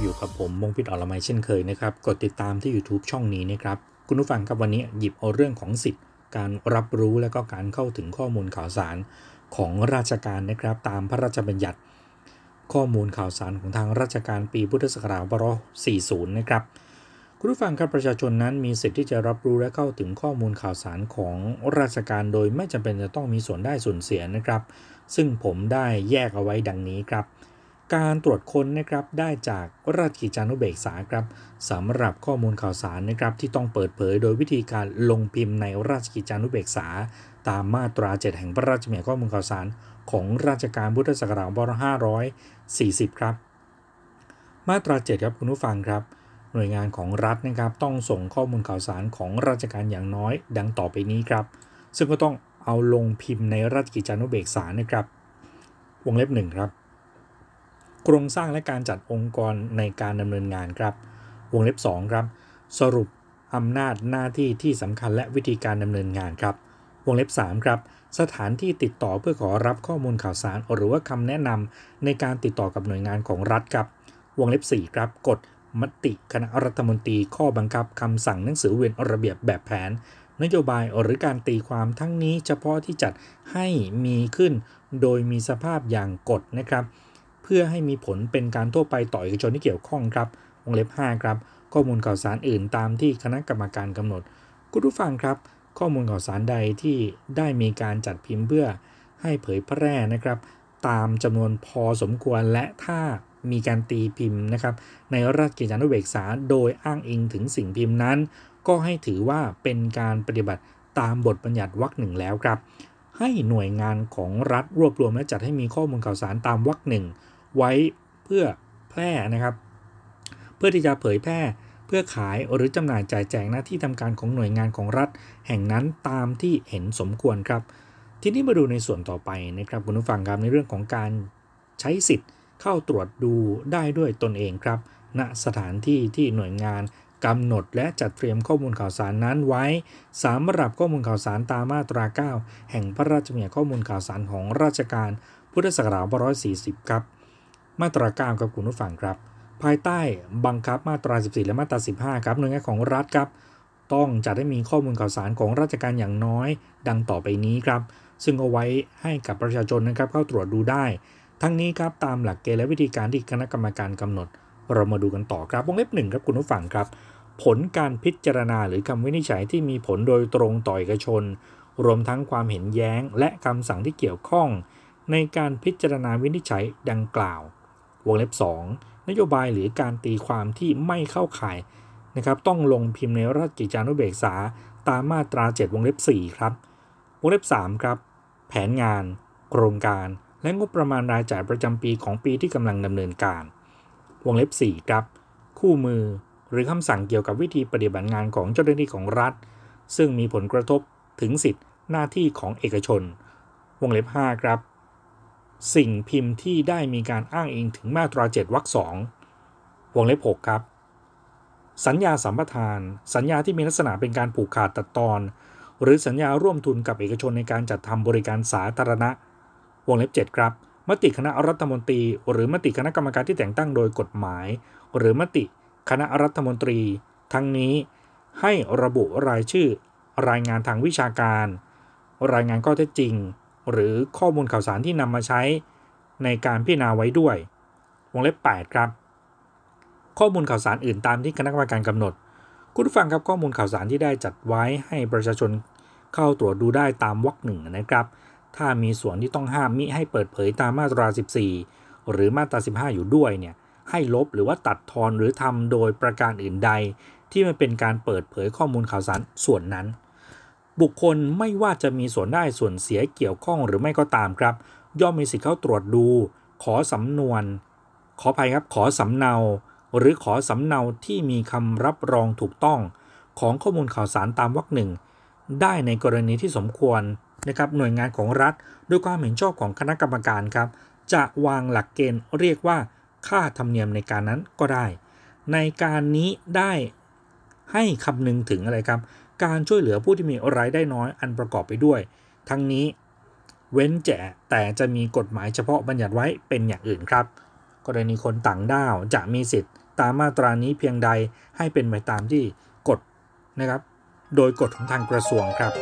อยู่กับผมมงพิษอรไมเช่นเคยนะครับ กดติดตามที่ YouTube ช่องนี้นะครับ คุณผู้ฟังครับวันนี้หยิบเอาเรื่องของสิทธิ์ การรับรู้และก็การเข้าถึงข้อมูลข่าวสารของราชการนะครับ ตามพระราชบัญญัติ ข้อมูลข่าวสารของทางราชการปีพุทธศักราช2 4 0 นะครับคุณผู้ฟังครับประชาชนนั้นมีสิทธิ์ที่จะรับรู้และเข้าถึงข้อมูลข่าวสารของราชการโดย ไม่จำเป็นจะต้องมีส่วนได้ส่วนเสียนะครับ ซึ่งผมได้แยกเอาไว้ดังนี้ครับการตรวจค้นนะครับได้ จากราชกิจจานุเบกษาครับสำหรับข้อมูลข่าวสารนะครับ ที่ต้องเปิดเผยโดยวิธีการลงพิมพ์ในราชกิจจานุเบกษา ตามมาตรา7แห่งพระราชบัญญัติข้อมูลข่าวสารของราชการพุทธศักราช2540 ครับ มาตรา7ครับคุณผู้ฟังครับ หน่วยงานของรัฐนะครับต้องส่งข้อมูลข่าวสารของราชการอย่างน้อย ดังต่อไปนี้ครับ ซึ่งก็ต้องเอาลงพิมพ์ในราชกิจจานุเบกษานะครับวงเล็บ1ครับครงสร้างและการจัดองค์กรในการดำเนินงานครับ วงเล็บ2ครับ สรุป อำนาจหน้าที่ที่สำคัญและวิธีการดำเนินงานครับ วงเล็บ 3 ครับ สถานที่ติดต่อเพื่อขอรับข้อมูลข่าวสารหรือว่าคำแนะนำ ในการติดต่อกับหน่วยงานของรัฐครับ วงเล็บ 4 ครับกฎมติคณะรัฐมนตรี ข้อบังคับคำสั่งหนังสือเวียนระเบียบแบบแผน นโยบายหรือการตีความทั้งนี้เฉพาะที่จัดให้มีขึ้น โดยมีสภาพอย่างกฎนะครับพื่อให้มีผลเป็นการทั่วไปต่อเอกชนที่เกี่ยวข้องครับ วงเล็บ 5 ครับ ข้อมูลข่าวสารอื่น ตามที่คณะกรรมการกำหนดคุณผู้ฟังครับ ข้อมูลข่าวสารใดที่ได้มีการจัดพิมพ์เพื่อให้เผยแพร่นะครับตามจำนวนพอสมควรและถ้ามีการตีพิมพ์นะครับในราชกิจจานุเบกษาโดยอ้างอิงถึงสิ่งพิมพ์นั้น ก็ให้ถือว่าเป็นการปฏิบัติตามบทบัญญัติวรรคหนึ่งแล้วครับ ให้หน่วยงานของรัฐรวบรวมและจัดให้มีข้อมูลข่าวสารตามวรรคหนึ่งไว้เพื่อแพร่นะครับ เพื่อที่จะเผยแพร่ เพื่อขายหรือจำหน่ายจ่ายแจกหน้าที่ทำการของหน่วยงานของรัฐ แห่งนั้นตามที่เห็นสมควรครับ ทีนี้มาดูในส่วนต่อไปนะครับคุณผู้ฟังครับในเรื่องของการใช้สิทธิ์เข้าตรวจดูได้ด้วยตนเองครับณนะสถานที่ที่หน่วยงานกำหนดและจัดเตรียมข้อมูลข่าวสารนั้นไว้สำหรับข้อมูลข่าวสารตามมาตรา 9 แห่งพระราชบัญญัติข้อมูลข่าวสารของราชการพุทธศักราช1 4 0ครับมาตราการครับคุณผู้ฟังครับ ภายใต้บังคับมาตรา14 และมาตรา15 ครับหน่วยงานของรัฐครับ ต้องจัดให้มีข้อมูลข่าวสารของราชการอย่างน้อย ดังต่อไปนี้ครับ ซึ่งเอาไว้ให้กับประชาชนนะครับเข้าตรวจดูได้ ทั้งนี้ครับตามหลักเกณฑ์และวิธีการที่คณะกรรมการกำหนดเรามาดูกันต่อครับวงเล็บหนึ่งครับคุณผู้ฟังครับ ผลการพิจารณาหรือคำวินิจฉัยที่มีผลโดยตรงต่อเอกชน รวมทั้งความเห็นแย้ง และคำสั่งที่เกี่ยวข้อง ในการพิจารณาวินิจฉัยดังกล่าววงเล็บ2นโยบายหรือการตีความที่ไม่เข้าข่ายนะครับต้องลงพิมพ์ในราชกิจจานุเบกษาตามมาตรา7วงเล็บ 4 ครับ วงเล็บ 3 ครับ แผนงานโครงการ และงบประมาณรายจ่ายประจำปีของปีที่กำลังดำเนินการ วงเล็บ4ครับ คู่มือ หรือคำสั่งเกี่ยวกับวิธีปฏิบัติงานของเจ้าหน้าที่ของรัฐ ซึ่งมีผลกระทบถึงสิทธิหน้าที่ของเอกชน วงเล็บ 5 ครับสิ่งพิมพ์ที่ได้มีการอ้างอิงถึงมาตรา 7วรรคสองวงเล็บ 6 ครับ สัญญาสัมปทาน สัญญาที่มีลักษณะเป็นการผูกขาดตัดตอน หรือสัญญาร่วมทุนกับเอกชนในการจัดทำบริการสาธารณะ วงเล็บ 7 ครับ มติคณะรัฐมนตรี หรือมติคณะกรรมการที่แต่งตั้งโดยกฎหมาย หรือมติคณะรัฐมนตรี ทั้งนี้ให้ระบุรายชื่อ รายงานทางวิชาการ รายงานข้อเท็จจริงหรือข้อมูลข่าวสารที่นำมาใช้ ในการพิจารณาไว้ด้วย วงเล็บ 8 ครับ ข้อมูลข่าวสารอื่นตามที่คณะกรรมการกำหนด คุณผู้ฟังครับข้อมูลข่าวสารที่ได้จัดไว้ให้ประชาชน เข้าตรวจดูได้ตามวรรคหนึ่งนะครับ ถ้ามีส่วนที่ต้องห้ามมิให้เปิดเผยตามมาตรา 14 หรือมาตรา15 อยู่ด้วยเนี่ยให้ลบหรือว่าตัดทอนหรือทำโดยประการอื่นใดที่มันเป็นการเปิดเผยข้อมูลข่าวสารส่วนนั้นบุคคลไม่ว่าจะมีส่วนได้ส่วนเสียเกี่ยวข้องหรือไม่ก็ตามครับ ย่อมมีสิทธิ์เข้าตรวจดู ขอสำนวนขออภัยครับขอสำเนาหรือขอสำเนาที่มีคำรับรองถูกต้อง ของข้อมูลข่าวสารตามวรรคหนึ่ง ได้ในกรณีที่สมควรนะครับ หน่วยงานของรัฐ ด้วยความเห็นชอบของคณะกรรมการครับ จะวางหลักเกณฑ์ เรียกว่า ค่าธรรมเนียมในการนั้นก็ได้ ในการนี้ได้ให้คำนึงถึงอะไรครับการช่วยเหลือผู้ที่มีรายได้น้อยอันประกอบไปด้วย ทั้งนี้เว้นแจแต่จะมีกฎหมายเฉพาะบัญญัติไว้เป็นอย่างอื่นครับกรณีคนต่างด้าวจะมีสิทธิ์ ตามมาตรานี้เพียงใดให้เป็นไปตามที่กฎนะครับ โดยกฎของทางกระทรวงครับ